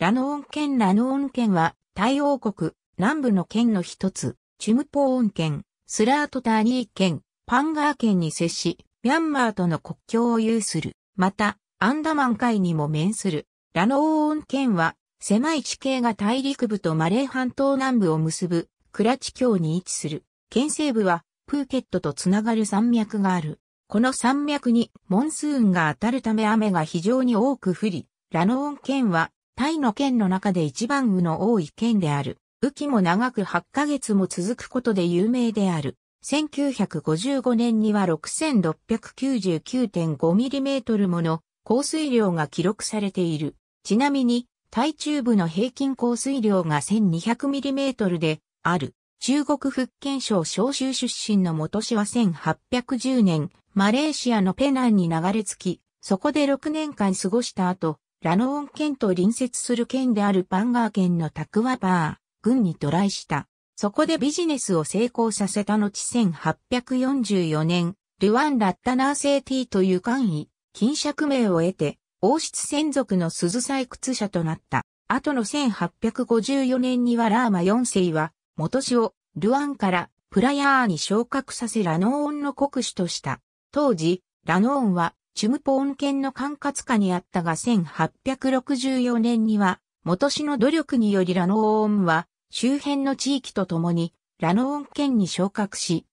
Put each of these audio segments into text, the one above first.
ラノーン県ラノーン県は、タイ王国、南部の県の一つ、チュムポーン県、スラートターニー県、パンガー県に接し、ミャンマーとの国境を有する。また、アンダマン海にも面する。ラノーン県は、狭い地形が大陸部とマレー半島南部を結ぶ、クラチ境に位置する。県西部は、プーケットとつながる山脈がある。この山脈にモンスーンが当たるため雨が非常に多く降り、ラノーン県はタイの県の中で一番雨の多い県である。雨季も長く8ヶ月も続くことで有名である。1955年には 6699.5mm もの降水量が記録されている。ちなみに、タイ中部の平均降水量が 1200mm である。中国福建省召集出身の元氏は1810年、マレーシアのペナンに流れ着き、そこで6年間過ごした後、ラノーン県と隣接する県であるパンガー県のタクワバー、軍に渡来した。そこでビジネスを成功させた後1844年、ルワン・ラッタナーセーティーという官位、金釈名を得て、王室専属の鈴採掘者となった。後の1854年にはラーマ4世は、元氏をルワンからプラヤーに昇格させラノーンの国主とした。当時、ラノーンはチュムポーン県の管轄下にあったが1864年には、元氏の努力によりラノーンは、周辺の地域と共に、ラノーン県に昇格し、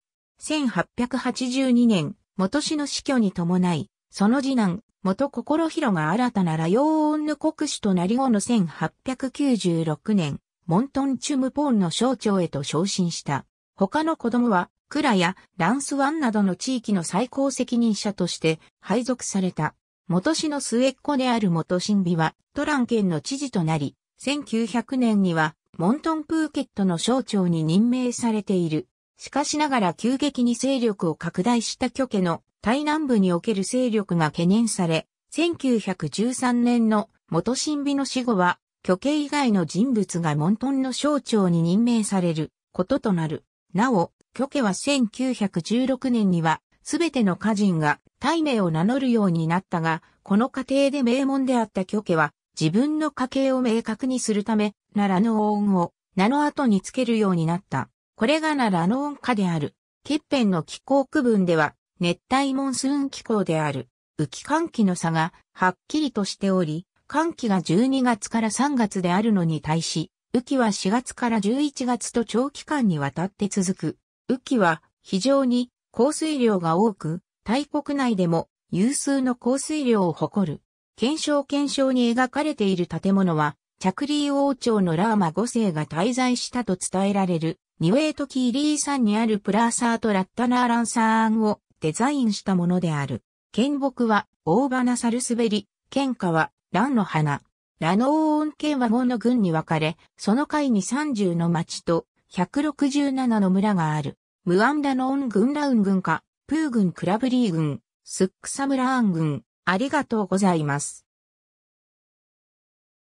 1882年、元氏の死去に伴い、その次男、元心広が新たなラヨーンの国主となり後の1896年、モントンチュムポーンの省庁へと昇進した。他の子供は、クラやランスワンなどの地域の最高責任者として配属された。元氏の末っ子である元新美はトラン県の知事となり、1900年にはモントンプーケットの省庁に任命されている。しかしながら急激に勢力を拡大した巨家の台南部における勢力が懸念され、1913年の元新美の死後は、巨家以外の人物がモントンの省庁に任命されることとなる。なお、許家は1916年には、すべての家人が、大名を名乗るようになったが、この過程で名門であった許家は、自分の家系を明確にするため、奈良の王恩を、名の後につけるようになった。これが奈良の恩家である。欠片の気候区分では、熱帯モンスーン気候である。雨季寒季の差が、はっきりとしており、寒季が12月から3月であるのに対し、雨季は4月から11月と長期間にわたって続く。雨季は非常に降水量が多く、大国内でも有数の降水量を誇る。検証検証に描かれている建物は、着リー王朝のラーマ5世が滞在したと伝えられる、ニウェイトキーリー山にあるプラーサーとラッタナーランサーンをデザインしたものである。剣木は、大花サルスベリ、剣花は、ランの花。ラノーオン剣は5の軍に分かれ、その階に30の町と167の村がある。ムアンダノーン軍ラウン軍か、プー軍クラブリー軍、スックサムラーン軍、ありがとうございます。